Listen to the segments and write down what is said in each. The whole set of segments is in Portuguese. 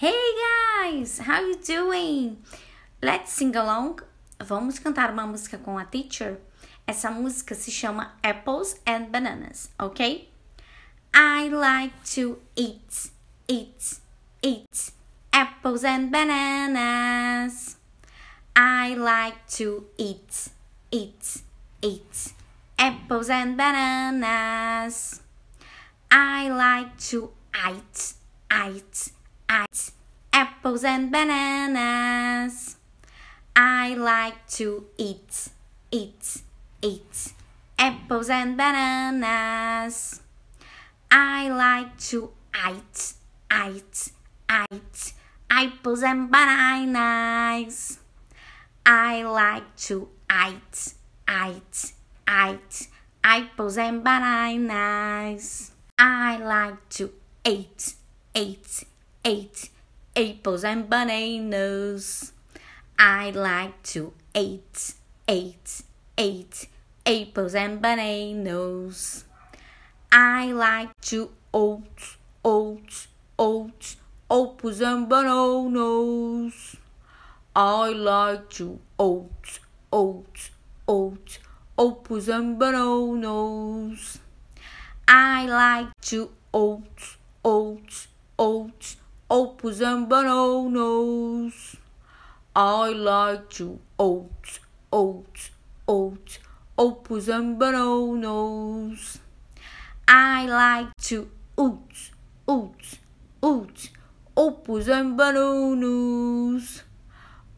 Hey guys, how you doing? Let's sing along. Vamos cantar uma música com a teacher. Essa música se chama Apples and Bananas, ok? I like to eat, eat, eat apples and bananas. I like to eat, eat, eat apples and bananas. I like to eat, eat I eat apples and bananas. I like to eat, eat, eat apples and bananas. I like to eat, eat, eat apples and bananas. I like to eat, eat, eat apples and bananas. I like to eat, eat, ate apples and bananas. I like to eat, eat, eat apples and bananas. I like to oats, oats, oats, apples and bananas. I like to oats, oats, oats, apples and bananas. I like to oats, oats, oats, apples and bananas. I like to oats, oats, oats, apples and bananas. I like to oats, oats, oats, apples and bananas.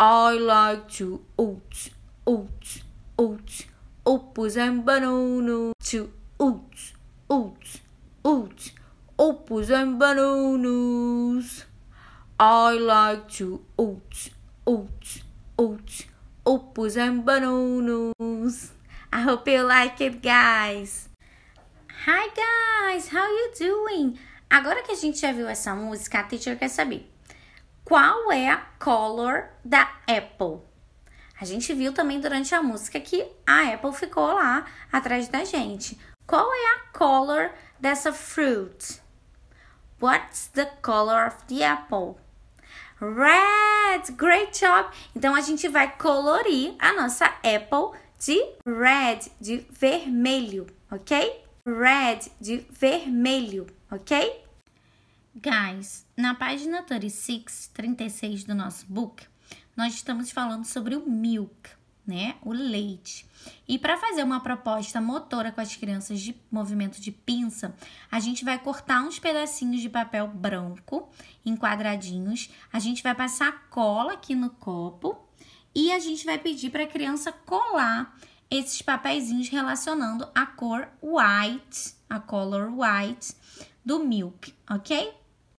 I like to oats, oats, oats, apples and bananas. To oats, oats, apples e bananas. I like to oats, oats, oats, apples e bananas. I hope you like it, guys. Hi, guys. How you doing? Agora que a gente já viu essa música, a teacher quer saber qual é a color da Apple. A gente viu também durante a música que a Apple ficou lá atrás da gente. Qual é a color dessa fruit? What's the color of the apple? Red! Great job! Então a gente vai colorir a nossa apple de red, de vermelho, ok? Red, de vermelho, ok? Guys, na página 36, 36 do nosso book, nós estamos falando sobre o milk né? O leite. E para fazer uma proposta motora com as crianças de movimento de pinça, a gente vai cortar uns pedacinhos de papel branco em quadradinhos, a gente vai passar cola aqui no copo e a gente vai pedir para a criança colar esses papeizinhos relacionando a cor white, a color white do milk, ok?